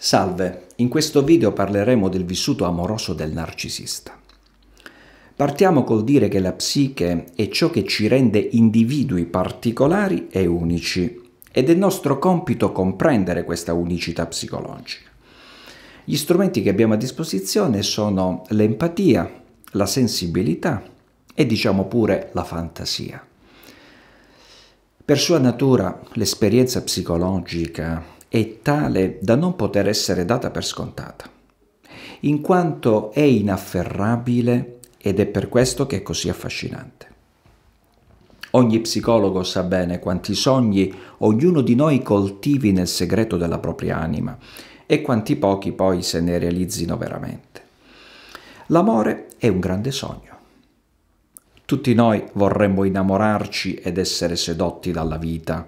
Salve, in questo video parleremo del vissuto amoroso del narcisista. Partiamo col dire che la psiche è ciò che ci rende individui particolari e unici ed è nostro compito comprendere questa unicità psicologica. Gli strumenti che abbiamo a disposizione sono l'empatia, la sensibilità e diciamo pure la fantasia. Per sua natura l'esperienza psicologica è tale da non poter essere data per scontata, in quanto è inafferrabile ed è per questo che è così affascinante. Ogni psicologo sa bene quanti sogni ognuno di noi coltivi nel segreto della propria anima e quanti pochi poi se ne realizzino veramente. L'amore è un grande sogno. Tutti noi vorremmo innamorarci ed essere sedotti dalla vita,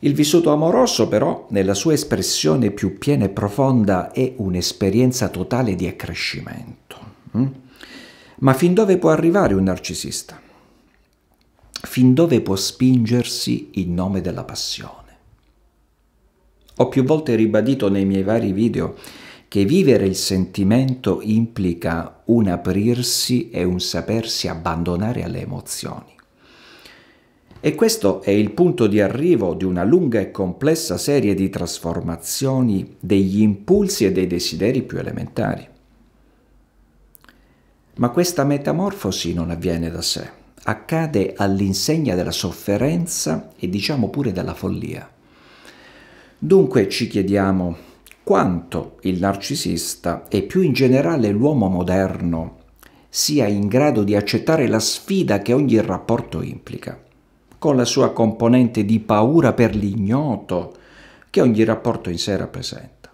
il vissuto amoroso però, nella sua espressione più piena e profonda, è un'esperienza totale di accrescimento. Mm? Ma fin dove può arrivare un narcisista? Fin dove può spingersi in nome della passione? Ho più volte ribadito nei miei vari video che vivere il sentimento implica un aprirsi e un sapersi abbandonare alle emozioni. E questo è il punto di arrivo di una lunga e complessa serie di trasformazioni degli impulsi e dei desideri più elementari. Ma questa metamorfosi non avviene da sé, accade all'insegna della sofferenza e diciamo pure della follia. Dunque ci chiediamo quanto il narcisista e più in generale l'uomo moderno sia in grado di accettare la sfida che ogni rapporto implica con la sua componente di paura per l'ignoto che ogni rapporto in sé rappresenta.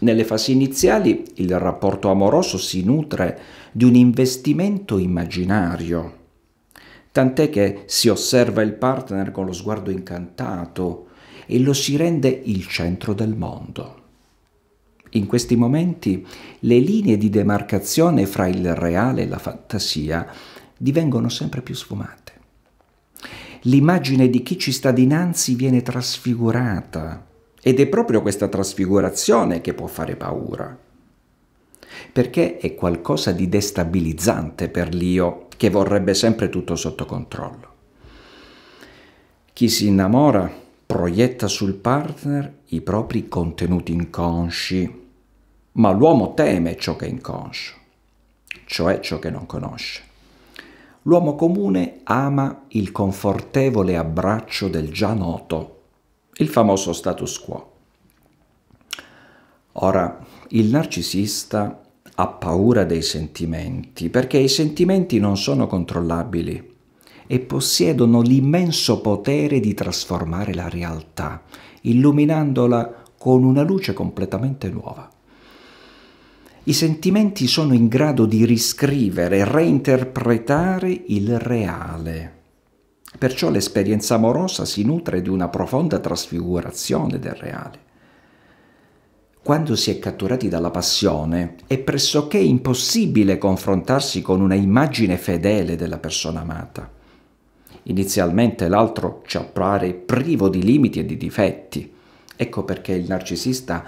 Nelle fasi iniziali il rapporto amoroso si nutre di un investimento immaginario, tant'è che si osserva il partner con lo sguardo incantato e lo si rende il centro del mondo. In questi momenti le linee di demarcazione fra il reale e la fantasia divengono sempre più sfumate l'immagine di chi ci sta dinanzi viene trasfigurata ed è proprio questa trasfigurazione che può fare paura, perché è qualcosa di destabilizzante per l'io che vorrebbe sempre tutto sotto controllo. Chi si innamora proietta sul partner i propri contenuti inconsci, ma l'uomo teme ciò che è inconscio, cioè ciò che non conosce l'uomo comune ama il confortevole abbraccio del già noto, il famoso status quo. Ora, il narcisista ha paura dei sentimenti perché i sentimenti non sono controllabili e possiedono l'immenso potere di trasformare la realtà, illuminandola con una luce completamente nuova i sentimenti sono in grado di riscrivere, reinterpretare il reale. Perciò l'esperienza amorosa si nutre di una profonda trasfigurazione del reale. Quando si è catturati dalla passione è pressoché impossibile confrontarsi con una immagine fedele della persona amata. Inizialmente l'altro ci appare privo di limiti e di difetti. Ecco perché il narcisista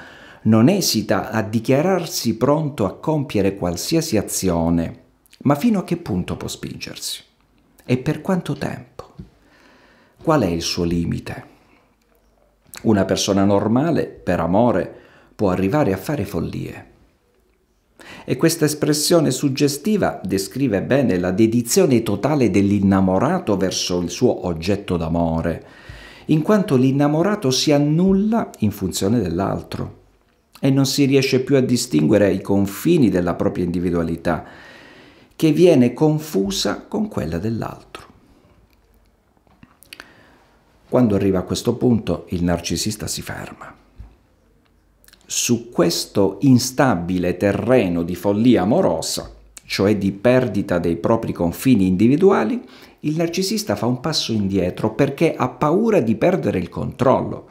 non esita a dichiararsi pronto a compiere qualsiasi azione, ma fino a che punto può spingersi? E per quanto tempo? Qual è il suo limite? Una persona normale, per amore, può arrivare a fare follie. E questa espressione suggestiva descrive bene la dedizione totale dell'innamorato verso il suo oggetto d'amore, in quanto l'innamorato si annulla in funzione dell'altro e non si riesce più a distinguere i confini della propria individualità, che viene confusa con quella dell'altro. Quando arriva a questo punto il narcisista si ferma. Su questo instabile terreno di follia amorosa, cioè di perdita dei propri confini individuali, il narcisista fa un passo indietro perché ha paura di perdere il controllo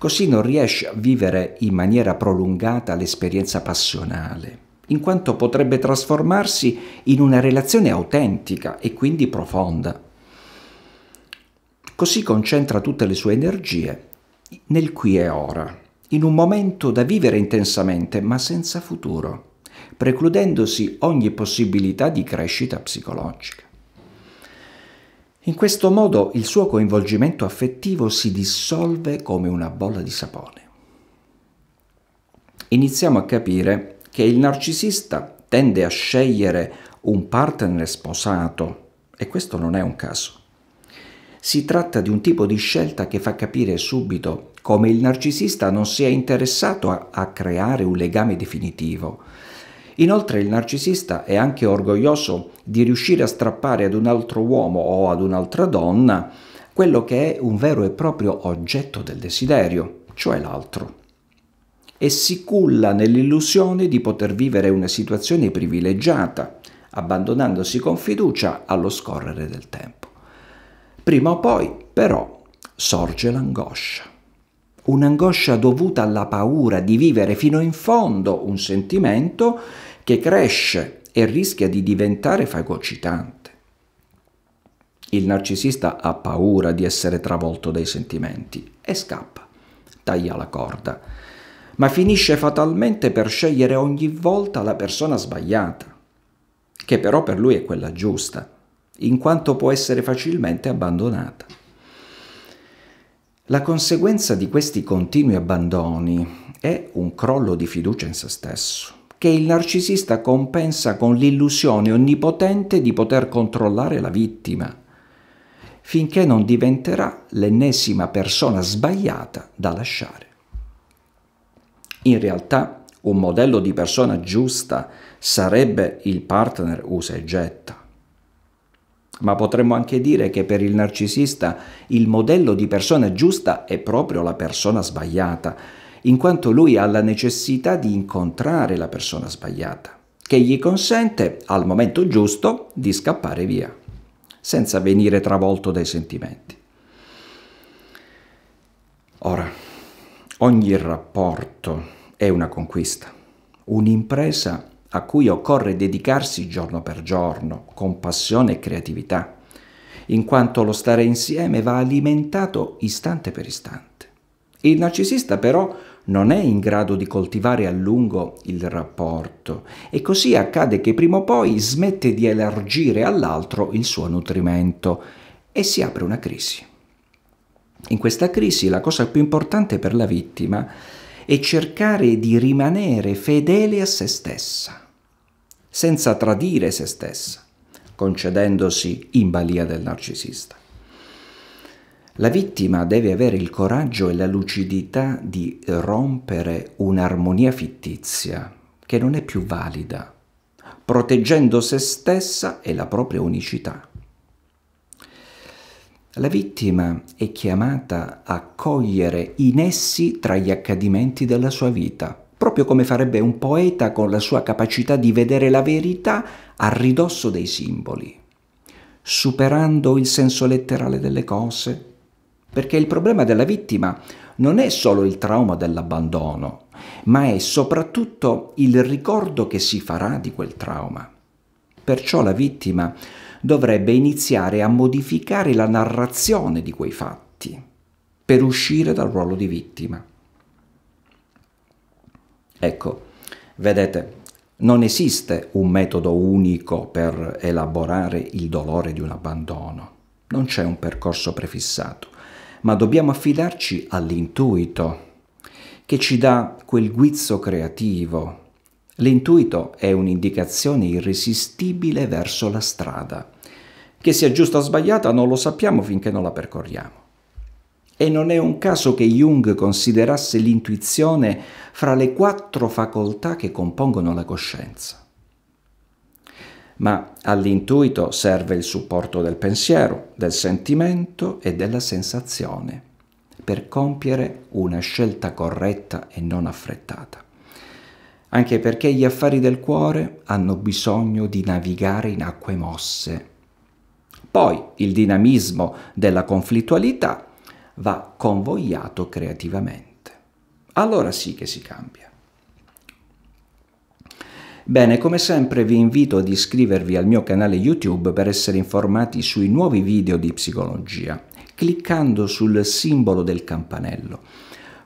Così non riesce a vivere in maniera prolungata l'esperienza passionale, in quanto potrebbe trasformarsi in una relazione autentica e quindi profonda. Così concentra tutte le sue energie nel qui e ora, in un momento da vivere intensamente ma senza futuro, precludendosi ogni possibilità di crescita psicologica. In questo modo il suo coinvolgimento affettivo si dissolve come una bolla di sapone. Iniziamo a capire che il narcisista tende a scegliere un partner sposato e questo non è un caso. Si tratta di un tipo di scelta che fa capire subito come il narcisista non sia interessato a, a creare un legame definitivo. Inoltre il narcisista è anche orgoglioso di riuscire a strappare ad un altro uomo o ad un'altra donna quello che è un vero e proprio oggetto del desiderio, cioè l'altro. E si culla nell'illusione di poter vivere una situazione privilegiata, abbandonandosi con fiducia allo scorrere del tempo. Prima o poi, però, sorge l'angoscia. Un'angoscia dovuta alla paura di vivere fino in fondo un sentimento che cresce e rischia di diventare fagocitante. Il narcisista ha paura di essere travolto dai sentimenti e scappa, taglia la corda, ma finisce fatalmente per scegliere ogni volta la persona sbagliata, che però per lui è quella giusta, in quanto può essere facilmente abbandonata. La conseguenza di questi continui abbandoni è un crollo di fiducia in se stesso che il narcisista compensa con l'illusione onnipotente di poter controllare la vittima, finché non diventerà l'ennesima persona sbagliata da lasciare. In realtà, un modello di persona giusta sarebbe il partner usa e getta. Ma potremmo anche dire che per il narcisista il modello di persona giusta è proprio la persona sbagliata, in quanto lui ha la necessità di incontrare la persona sbagliata, che gli consente, al momento giusto, di scappare via, senza venire travolto dai sentimenti. Ora, ogni rapporto è una conquista, un'impresa a cui occorre dedicarsi giorno per giorno, con passione e creatività, in quanto lo stare insieme va alimentato istante per istante. Il narcisista però non è in grado di coltivare a lungo il rapporto e così accade che prima o poi smette di elargire all'altro il suo nutrimento e si apre una crisi. In questa crisi la cosa più importante per la vittima è cercare di rimanere fedele a se stessa, senza tradire se stessa, concedendosi in balia del narcisista. La vittima deve avere il coraggio e la lucidità di rompere un'armonia fittizia che non è più valida, proteggendo se stessa e la propria unicità. La vittima è chiamata a cogliere i nessi tra gli accadimenti della sua vita, proprio come farebbe un poeta con la sua capacità di vedere la verità a ridosso dei simboli, superando il senso letterale delle cose, perché il problema della vittima non è solo il trauma dell'abbandono, ma è soprattutto il ricordo che si farà di quel trauma. Perciò la vittima dovrebbe iniziare a modificare la narrazione di quei fatti per uscire dal ruolo di vittima. Ecco, vedete, non esiste un metodo unico per elaborare il dolore di un abbandono, non c'è un percorso prefissato ma dobbiamo affidarci all'intuito che ci dà quel guizzo creativo. L'intuito è un'indicazione irresistibile verso la strada, che sia giusta o sbagliata non lo sappiamo finché non la percorriamo. E non è un caso che Jung considerasse l'intuizione fra le quattro facoltà che compongono la coscienza ma all'intuito serve il supporto del pensiero, del sentimento e della sensazione per compiere una scelta corretta e non affrettata. Anche perché gli affari del cuore hanno bisogno di navigare in acque mosse. Poi il dinamismo della conflittualità va convogliato creativamente. Allora sì che si cambia. Bene, come sempre vi invito ad iscrivervi al mio canale YouTube per essere informati sui nuovi video di psicologia, cliccando sul simbolo del campanello.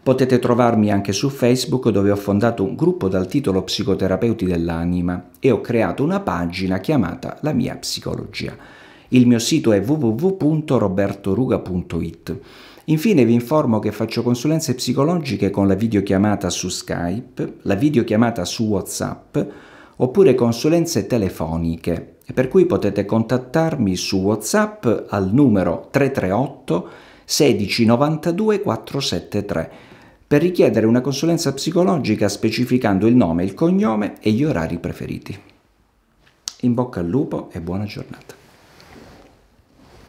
Potete trovarmi anche su Facebook dove ho fondato un gruppo dal titolo Psicoterapeuti dell'anima e ho creato una pagina chiamata La mia psicologia. Il mio sito è www.robertoruga.it. Infine vi informo che faccio consulenze psicologiche con la videochiamata su Skype, la videochiamata su WhatsApp, oppure consulenze telefoniche, per cui potete contattarmi su WhatsApp al numero 338 16 92 473 per richiedere una consulenza psicologica specificando il nome, il cognome e gli orari preferiti. In bocca al lupo e buona giornata.